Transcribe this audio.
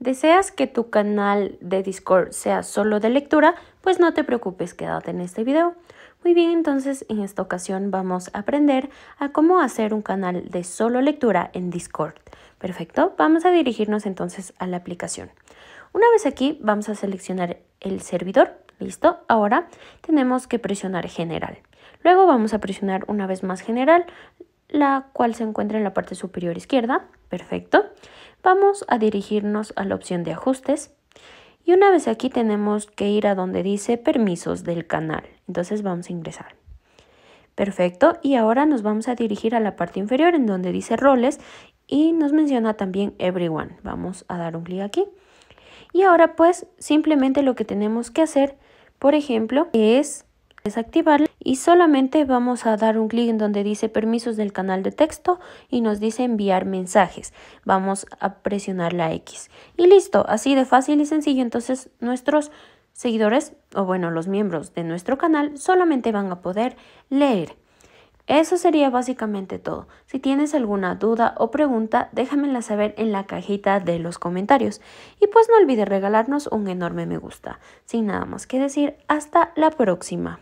¿Deseas que tu canal de Discord sea solo de lectura? Pues no te preocupes, quédate en este video. Muy bien, entonces en esta ocasión vamos a aprender a cómo hacer un canal de solo lectura en Discord. Perfecto, vamos a dirigirnos entonces a la aplicación. Una vez aquí vamos a seleccionar el servidor, listo, ahora tenemos que presionar general. Luego vamos a presionar una vez más general, la cual se encuentra en la parte superior izquierda. Perfecto. Vamos a dirigirnos a la opción de ajustes. Y una vez aquí tenemos que ir a donde dice permisos del canal. Entonces vamos a ingresar. Perfecto. Y ahora nos vamos a dirigir a la parte inferior en donde dice roles y nos menciona también everyone. Vamos a dar un clic aquí. Y ahora pues simplemente lo que tenemos que hacer, por ejemplo, es desactivarla y solamente vamos a dar un clic en donde dice permisos del canal de texto y nos dice enviar mensajes. Vamos a presionar la X y listo, así de fácil y sencillo. Entonces nuestros seguidores o bueno los miembros de nuestro canal solamente van a poder leer. Eso sería básicamente todo. Si tienes alguna duda o pregunta, déjamela saber en la cajita de los comentarios. Y pues no olvides regalarnos un enorme me gusta. Sin nada más que decir, hasta la próxima.